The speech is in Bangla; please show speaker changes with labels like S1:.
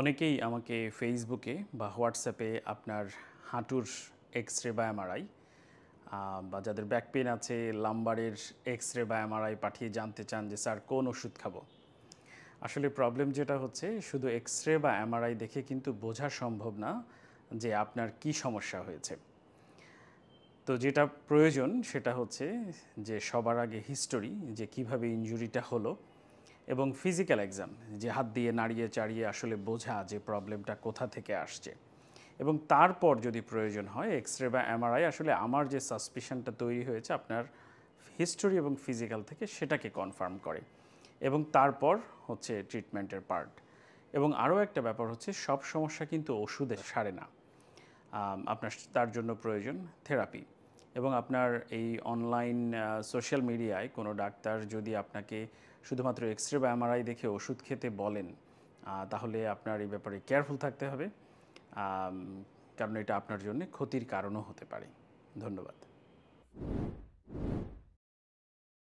S1: অনেকেই আমাকে ফেসবুকে বা হোয়াটসঅ্যাপে আপনার হাঁটুর এক্স রে বা এমআরআই বা যাদের ব্যাক পেন আছে লাম্বারের এক্স রে বা এমআরআই পাঠিয়ে জানতে চান যে স্যার কোন ওষুধ খাবো আসলে প্রবলেম যেটা হচ্ছে শুধু এক্স রে বা এমআরআই দেখে কিন্তু বোঝা সম্ভব না যে আপনার কি সমস্যা হয়েছে তো যেটা প্রয়োজন সেটা হচ্ছে যে সবার আগে হিস্টোরি যে কিভাবে ইঞ্জুরিটা হলো এবং ফিজিক্যাল এক্সাম যে হাত দিয়ে নাড়িয়ে চাড়িয়ে আসলে বোঝা যে প্রবলেমটা কোথা থেকে আসছে এবং তারপর যদি প্রয়োজন হয় এক্স রে বা এমআরআই আসলে আমার যে সাসপিশনটা তৈরি হয়েছে আপনার হিস্টোরি এবং ফিজিক্যাল থেকে সেটাকে কনফার্ম করে এবং তারপর হচ্ছে ট্রিটমেন্টের পার্ট এবং আরও একটা ব্যাপার হচ্ছে সব সমস্যা কিন্তু ওষুধে সারে না আপনার তার জন্য প্রয়োজন থেরাপি এবং আপনার এই অনলাইন সোশ্যাল মিডিয়ায় কোনো ডাক্তার যদি আপনাকে শুধুমাত্র এক্স রে বা এমআরআই দেখে ওষুধ খেতে বলেন তাহলে আপনার এই ব্যাপারে কেয়ারফুল থাকতে হবে কারণ এটা আপনার জন্য ক্ষতির কারণও হতে পারে ধন্যবাদ